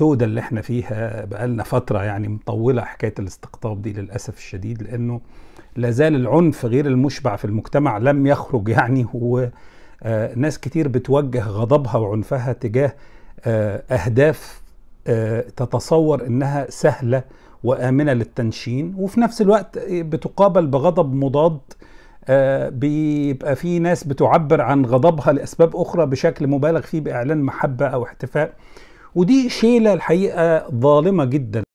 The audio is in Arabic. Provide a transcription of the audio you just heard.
السودة اللي احنا فيها بقالنا فترة يعني مطولة حكاية الاستقطاب دي للأسف الشديد لأنه لا زال العنف غير المشبع في المجتمع لم يخرج يعني وناس آه، كتير بتوجه غضبها وعنفها تجاه آه، أهداف آه، تتصور إنها سهلة وآمنة للتنشين وفي نفس الوقت بتقابل بغضب مضاد بيبقى في ناس بتعبر عن غضبها لأسباب أخرى بشكل مبالغ فيه بإعلان محبة أو احتفاء ودي شيله الحقيقه ظالمه جدا